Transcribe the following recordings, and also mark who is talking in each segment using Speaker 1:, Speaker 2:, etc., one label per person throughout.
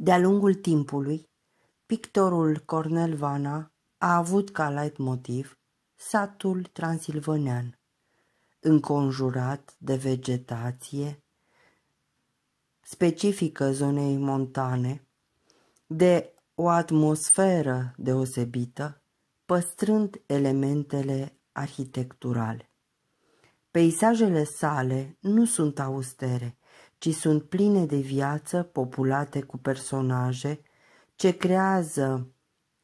Speaker 1: De-a lungul timpului, pictorul Cornel Vana a avut ca light motiv satul transilvanean, înconjurat de vegetație specifică zonei montane, de o atmosferă deosebită, păstrând elementele arhitecturale. Peisajele sale nu sunt austere, ci sunt pline de viață, populate cu personaje ce creează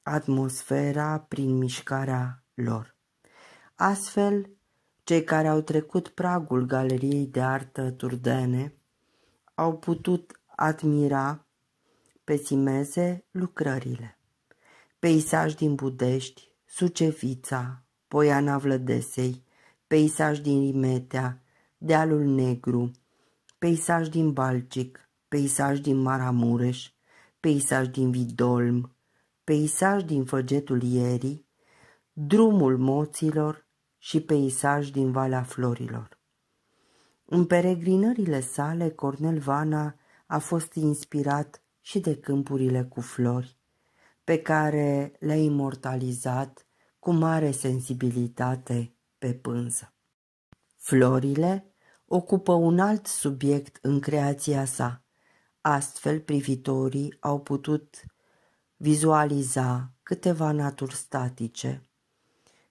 Speaker 1: atmosfera prin mișcarea lor. Astfel, cei care au trecut pragul galeriei de artă turdene au putut admira pe simeze lucrările. Peisaj din Budești, Sucevița, Poiana Vlădesei, peisaj din Rimetea, Dealul Negru, peisaj din Balcic, peisaj din Maramureș, peisaj din Vidolm, peisaj din Făgetul Ierii, drumul moților și peisaj din Valea Florilor. În peregrinările sale, Cornel Vana a fost inspirat și de câmpurile cu flori, pe care le-a imortalizat cu mare sensibilitate pe pânză. Florile ocupă un alt subiect în creația sa. Astfel, privitorii au putut vizualiza câteva naturi statice,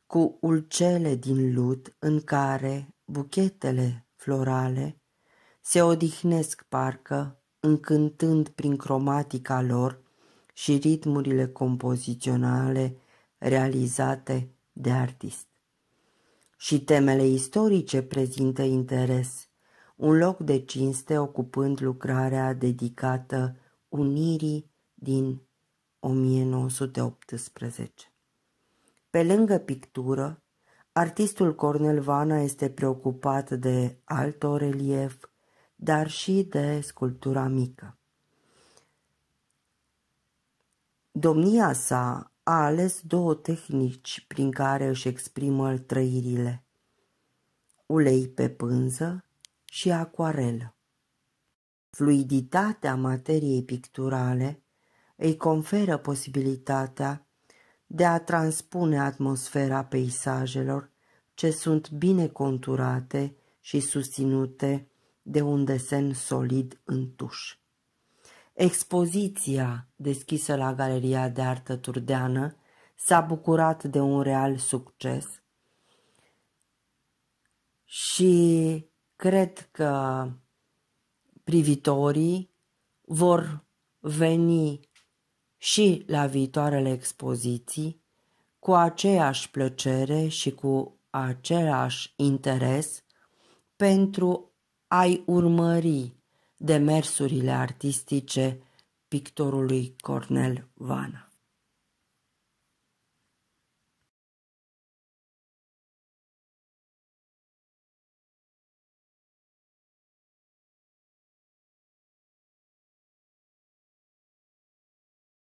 Speaker 1: cu ulcele din lut în care buchetele florale se odihnesc parcă, încântând prin cromatica lor și ritmurile compoziționale realizate de artist și temele istorice prezintă interes, un loc de cinste ocupând lucrarea dedicată Unirii din 1918. Pe lângă pictură, artistul Cornel Vana este preocupat de altorelief, dar și de sculptura mică. Domnia sa a ales două tehnici prin care își exprimă trăirile. Ulei pe pânză și acuarelă. Fluiditatea materiei picturale îi conferă posibilitatea de a transpune atmosfera peisajelor ce sunt bine conturate și susținute de un desen solid în tuș. Expoziția deschisă la Galeria de Artă Turdeană s-a bucurat de un real succes și cred că privitorii vor veni și la viitoarele expoziții cu aceeași plăcere și cu același interes pentru a-i urmări demersurile artistice pictorului Cornel Vana.